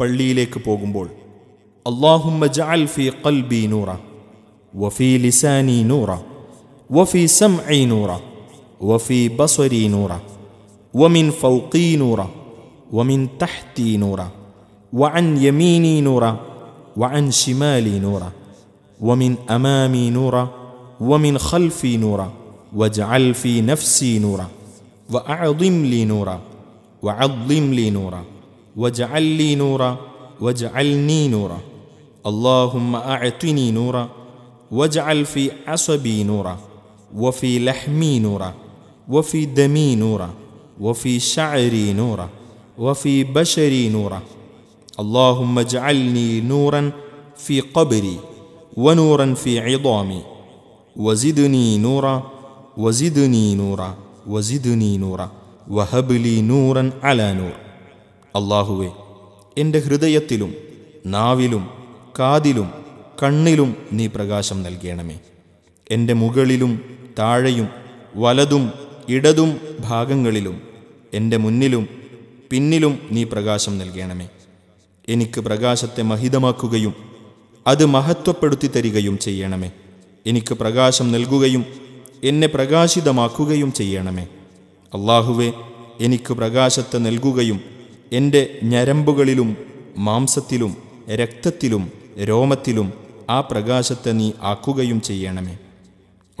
പള്ളിയിലേക്ക് പോകുമ്പോൾ അള്ളാഹുമ്മ ജഅൽ ഫി ഖൽബി നൂറ വഫി ലിസാനി നൂറ വഫി സംഇ നൂറ വഫി ബസരി നൂറ ومن فوقي نورا ومن تحتي نورا وعن يميني نورا وعن شمالي نورا ومن امامي نورا ومن خلفي نورا واجعل في نفسي نورا واعظم لي نورا وعظم لي نورا واجعل لي نورا واجعلني نورا اللهم أعطني نورا واجعل في عصبي نورا وفي لحمي نورا وفي دمي نورا وفي شعري نورا وفي بشري نورا اللهم اجعلني نورا في قبري ونورا في عظامي وزدني نورا وزدني نورا وزدني نورا وهب لي نورا على نور അള്ളാഹുവെ എൻ്റെ ഹൃദയത്തിലും നാവിലും കാതിലും കണ്ണിലും നീ പ്രകാശം നൽകണമേ എൻ്റെ മുകളിലും താഴെയും വലതും ഇടതും ഭാഗങ്ങളിലും എൻ്റെ മുന്നിലും പിന്നിലും നീ പ്രകാശം നൽകണമേ എനിക്ക് പ്രകാശത്തെ മഹിതമാക്കുകയും അത് മഹത്വപ്പെടുത്തി തരികയും ചെയ്യണമേ എനിക്ക് പ്രകാശം നൽകുകയും എന്നെ പ്രകാശിതമാക്കുകയും ചെയ്യണമേ അള്ളാഹുവെ എനിക്ക് പ്രകാശത്തെ നൽകുകയും എൻ്റെ ഞരമ്പുകളിലും മാംസത്തിലും രക്തത്തിലും രോമത്തിലും ആ പ്രകാശത്തെ നീ ആക്കുകയും ചെയ്യണമേ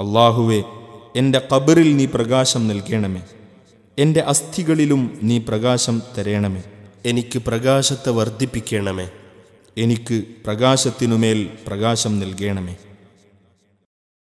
അള്ളാഹുവെ എൻ്റെ കബറിൽ നീ പ്രകാശം നൽകണമേ എൻ്റെ അസ്ഥികളിലും നീ പ്രകാശം തരേണമേ എനിക്ക് പ്രകാശത്തെ വർദ്ധിപ്പിക്കണമേ എനിക്ക് പ്രകാശത്തിനുമേൽ പ്രകാശം നൽകണമേ